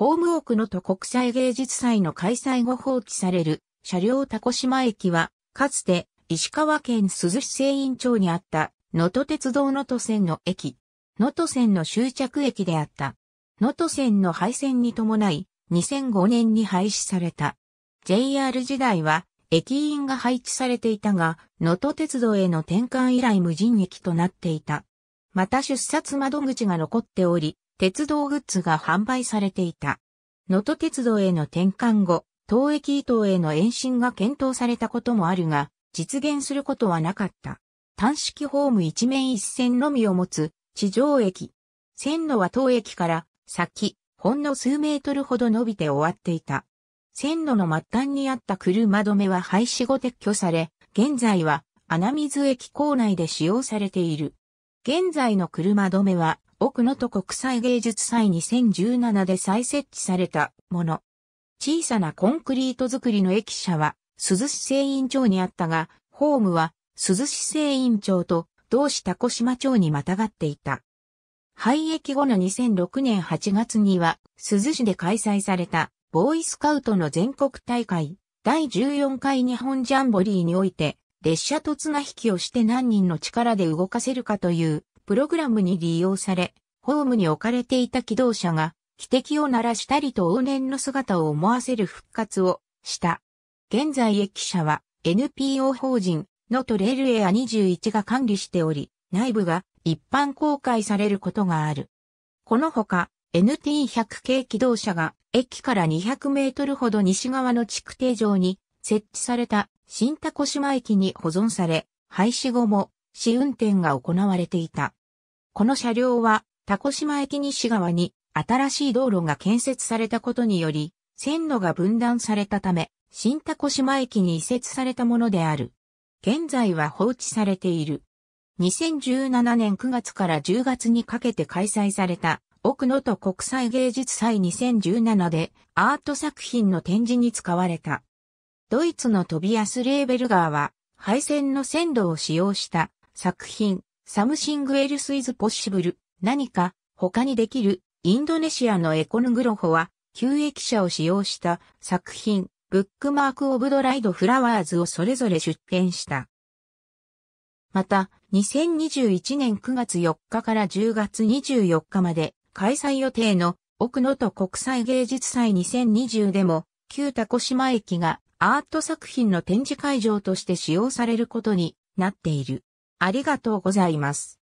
ホームオークのと国際芸術祭の開催後放置される車両高島駅は、かつて石川県鈴市製院町にあった能登鉄道能登線の駅、能登線の終着駅であった。能登線の廃線に伴い、2005年に廃止された。JR 時代は、駅員が配置されていたが、能登鉄道への転換以来無人駅となっていた。また出札窓口が残っており、鉄道グッズが販売されていた。能登鉄道への転換後、東駅伊東への延伸が検討されたこともあるが、実現することはなかった。単式ホーム一面一線のみを持つ地上駅。線路は東駅から先、ほんの数メートルほど伸びて終わっていた。線路の末端にあった車止めは廃止後撤去され、現在は穴水駅構内で使用されている。現在の車止めは奥のと国際芸術祭2017で再設置されたもの。小さなコンクリート作りの駅舎は、鈴市製院町にあったが、ホームは鈴市製院町と同市高島町にまたがっていた。廃駅後の2006年8月には、鈴市で開催された、ボーイスカウトの全国大会、第14回日本ジャンボリーにおいて、列車と綱引きをして何人の力で動かせるかというプログラムに利用され、ホームに置かれていた機動車が、汽笛を鳴らしたりと往年の姿を思わせる復活をした。現在駅舎は NPO 法人のトレールエア21が管理しており、内部が一般公開されることがある。このほか、NT100 系機動車が駅から200メートルほど西側の築堤上に設置された新高島駅に保存され、廃止後も試運転が行われていた。この車両は、タコ島駅西側に新しい道路が建設されたことにより、線路が分断されたため、新タコ島駅に移設されたものである。現在は放置されている。2017年9月から10月にかけて開催された奥能登国際芸術祭2017でアート作品の展示に使われた。ドイツのトビアス・レーベルガーは廃線の線路を使用した作品サムシングエルスイズポッシブル、何か他にできる、インドネシアのエコヌグロホは、旧駅舎を使用した作品、ブックマークオブドライドフラワーズをそれぞれ出展した。また、2021年9月4日から10月24日まで開催予定の奥能登国際芸術祭2020でも、旧高島駅がアート作品の展示会場として使用されることになっている。ありがとうございます。